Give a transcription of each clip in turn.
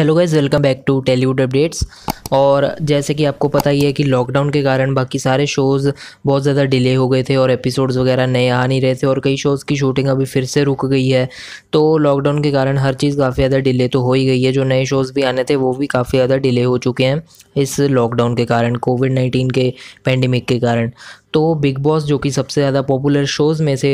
hello guys welcome back to Tellywood updates और जैसे कि आपको पता ही है कि लॉकडाउन के कारण बाकी सारे शोज़ बहुत ज़्यादा डिले हो गए थे और एपिसोड्स वगैरह नए आ नहीं रहे थे और कई शोज़ की शूटिंग अभी फिर से रुक गई है तो लॉकडाउन के कारण हर चीज़ काफ़ी ज़्यादा डिले तो हो ही गई है जो नए शोज़ भी आने थे वो भी काफ़ी ज़्यादा डिले हो चुके हैं इस लॉकडाउन के कारण कोविड नाइन्टीन के पेंडेमिक के कारण तो बिग बॉस जो कि सबसे ज़्यादा पॉपुलर शोज़ में से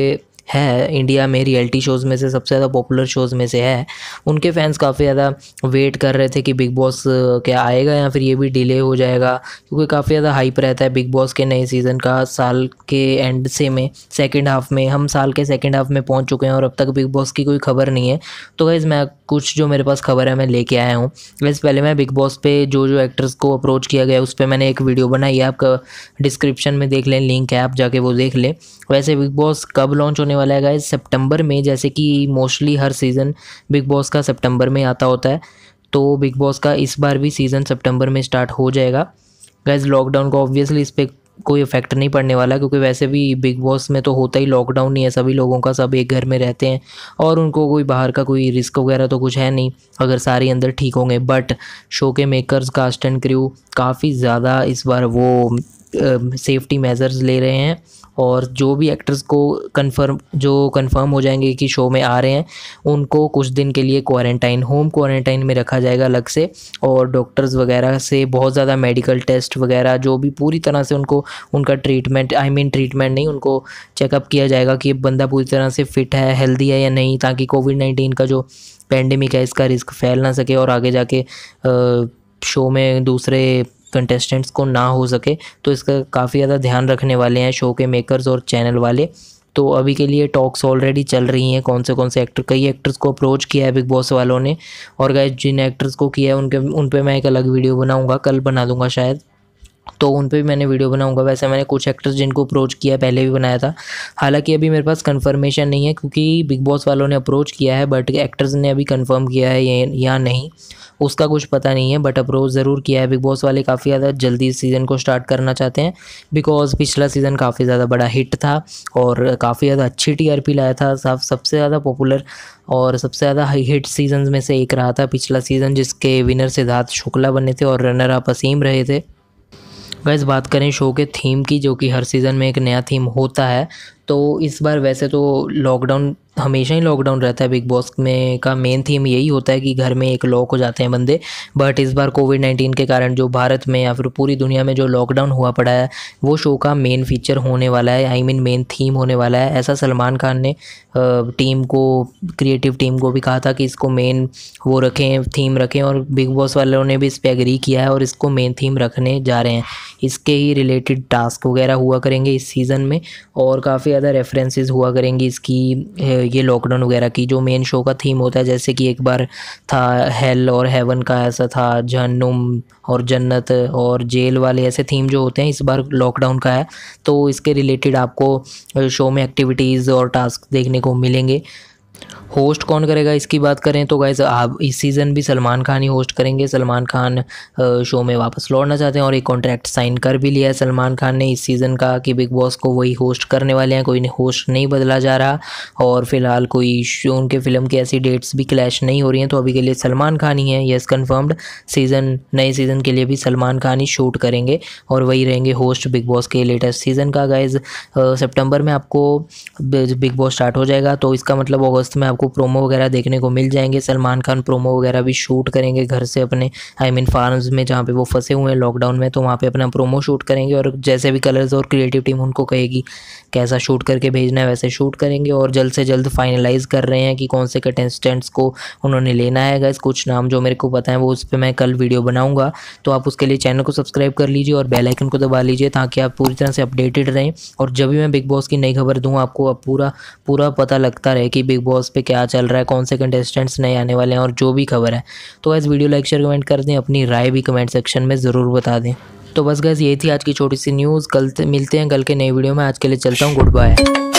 है इंडिया में रियलिटी शोज़ में से सबसे ज़्यादा पॉपुलर शोज़ में से है उनके फैंस काफ़ी ज़्यादा वेट कर रहे थे कि बिग बॉस क्या आएगा या फिर ये भी डिले हो जाएगा क्योंकि काफ़ी ज़्यादा हाइप रहता है बिग बॉस के नए सीज़न का साल के एंड से में सेकेंड हाफ़ में हम साल के सेकेंड हाफ़ में पहुँच चुके हैं और अब तक बिग बॉस की कोई खबर नहीं है तो गाइज़ मैं कुछ जो मेरे पास खबर है मैं लेके आया हूँ वैसे पहले मैं बिग बॉस पे जो जो एक्टर्स को अप्रोच किया गया उस पर मैंने एक वीडियो बनाई है आपका डिस्क्रिप्शन में देख लें लिंक है आप जाके वो देख लें वैसे बिग बॉस कब लॉन्च होने वाला है गाइज सितंबर में जैसे कि मोस्टली हर सीज़न बिग बॉस का सितंबर में आता होता है तो बिग बॉस का इस बार भी सीज़न सितंबर में स्टार्ट हो जाएगा गाइज लॉकडाउन का ऑब्वियसली इस पर कोई इफेक्ट नहीं पड़ने वाला क्योंकि वैसे भी बिग बॉस में तो होता ही लॉकडाउन ही है सभी लोगों का सब एक घर में रहते हैं और उनको कोई बाहर का कोई रिस्क वगैरह तो कुछ है नहीं अगर सारे अंदर ठीक होंगे बट शो के मेकर्स कास्ट एंड क्रू काफ़ी ज़्यादा इस बार वो सेफ्टी मेज़र्स ले रहे हैं और जो भी एक्टर्स को कंफर्म जो कंफर्म हो जाएंगे कि शो में आ रहे हैं उनको कुछ दिन के लिए क्वारंटाइन होम क्वारंटाइन में रखा जाएगा अलग से और डॉक्टर्स वगैरह से बहुत ज़्यादा मेडिकल टेस्ट वगैरह जो भी पूरी तरह से उनको उनका ट्रीटमेंट आई मीन ट्रीटमेंट नहीं उनको चेकअप किया जाएगा कि बंदा पूरी तरह से फ़िट है हेल्दी है या नहीं ताकि कोविड नाइन्टीन का जो पेंडेमिक है इसका रिस्क फैल ना सके और आगे जाके शो में दूसरे कंटेस्टेंट्स को ना हो सके तो इसका काफ़ी ज़्यादा ध्यान रखने वाले हैं शो के मेकर्स और चैनल वाले तो अभी के लिए टॉक्स ऑलरेडी चल रही हैं कौन से कौन से एक्टर कई एक्टर्स को अप्रोच किया है बिग बॉस वालों ने और गए जिन एक्टर्स को किया है उनके उन पर मैं एक अलग वीडियो बनाऊँगा कल बना दूंगा शायद तो उन पर भी मैंने वीडियो बनाऊंगा वैसे मैंने कुछ एक्टर्स जिनको अप्रोच किया पहले भी बनाया था हालांकि अभी मेरे पास कंफर्मेशन नहीं है क्योंकि बिग बॉस वालों ने अप्रोच किया है बट एक्टर्स ने अभी कंफर्म किया है या नहीं उसका कुछ पता नहीं है बट अप्रोच ज़रूर किया है बिग बॉस वाले काफ़ी ज़्यादा जल्दी इस सीज़न को स्टार्ट करना चाहते हैं बिकॉज पिछला सीज़न काफ़ी ज़्यादा बड़ा हिट था और काफ़ी ज़्यादा अच्छी टीआरपी लाया था सब सबसे ज़्यादा पॉपुलर और सबसे ज़्यादा हिट सीजन में से एक रहा था पिछला सीज़न जिसके विनर सिद्धार्थ शुक्ला बने थे और रनर आप असीम रहे थे वैस बात करें शो के थीम की जो कि हर सीज़न में एक नया थीम होता है तो इस बार वैसे तो लॉकडाउन हमेशा ही लॉकडाउन रहता है बिग बॉस में का मेन थीम यही होता है कि घर में एक लॉक हो जाते हैं बंदे बट इस बार कोविड नाइन्टीन के कारण जो भारत में या फिर पूरी दुनिया में जो लॉकडाउन हुआ पड़ा है वो शो का मेन फीचर होने वाला है आई मीन मेन थीम होने वाला है ऐसा सलमान खान ने टीम को क्रिएटिव टीम को भी कहा था कि इसको मेन वो रखें थीम रखें और बिग बॉस वालों ने भी इस पर एग्री किया है और इसको मेन थीम रखने जा रहे हैं इसके ही रिलेटेड टास्क वगैरह हुआ करेंगे इस सीज़न में और काफ़ी ज़्यादा रेफरेंसेस हुआ करेंगे इसकी ये लॉकडाउन वगैरह की जो मेन शो का थीम होता है जैसे कि एक बार था हेल और हेवन का ऐसा था जहनुम और जन्नत और जेल वाले ऐसे थीम जो होते हैं इस बार लॉकडाउन का है तो इसके रिलेटेड आपको शो में एक्टिविटीज़ और टास्क देखने को मिलेंगे होस्ट कौन करेगा इसकी बात करें तो गाइज आप इस सीज़न भी सलमान खान ही होस्ट करेंगे सलमान खान शो में वापस लौटना चाहते हैं और एक कॉन्ट्रैक्ट साइन कर भी लिया है सलमान खान ने इस सीज़न का कि बिग बॉस को वही होस्ट करने वाले हैं कोई होस्ट नहीं बदला जा रहा और फिलहाल कोई शो उनके फिल्म की ऐसी डेट्स भी क्लैश नहीं हो रही हैं तो अभी के लिए सलमान खान ही है येस कन्फर्म्ड सीज़न नए सीज़न के लिए भी सलमान खान ही शूट करेंगे और वही रहेंगे होस्ट बिग बॉस के लेटेस्ट सीज़न का गाइज सेप्टेम्बर में आपको बिग बॉस स्टार्ट हो जाएगा तो इसका मतलब अगस्त में आप आपको प्रोमो वगैरह देखने को मिल जाएंगे सलमान खान प्रोमो वगैरह भी शूट करेंगे घर से अपने आई मीन फार्म्स में जहाँ पे वो फंसे हुए हैं लॉकडाउन में तो वहाँ पे अपना प्रोमो शूट करेंगे और जैसे भी कलर्स और क्रिएटिव टीम उनको कहेगी कैसा शूट करके भेजना है वैसे शूट करेंगे और जल्द से जल्द फाइनलाइज़ कर रहे हैं कि कौन से कंटेस्टेंट्स को उन्होंने लेना है गैस कुछ नाम जो मेरे को पता है वो उस पर मैं कल वीडियो बनाऊँगा तो आप उसके लिए चैनल को सब्सक्राइब कर लीजिए और बेलाइकन को दबा लीजिए ताकि आप पूरी तरह से अपडेटेड रहें और जब भी मैं बिग बॉस की नई खबर दूँ आपको पूरा पूरा पता लगता रहे कि बिग बॉस पे क्या चल रहा है कौन से कंटेस्टेंट्स नए आने वाले हैं और जो भी खबर है तो वैसे वीडियो लाइक शेयर कमेंट कर दें अपनी राय भी कमेंट सेक्शन में ज़रूर बता दें तो बस गैस ये थी आज की छोटी सी न्यूज़ कल मिलते हैं कल के नई वीडियो में आज के लिए चलता हूँ गुड बाय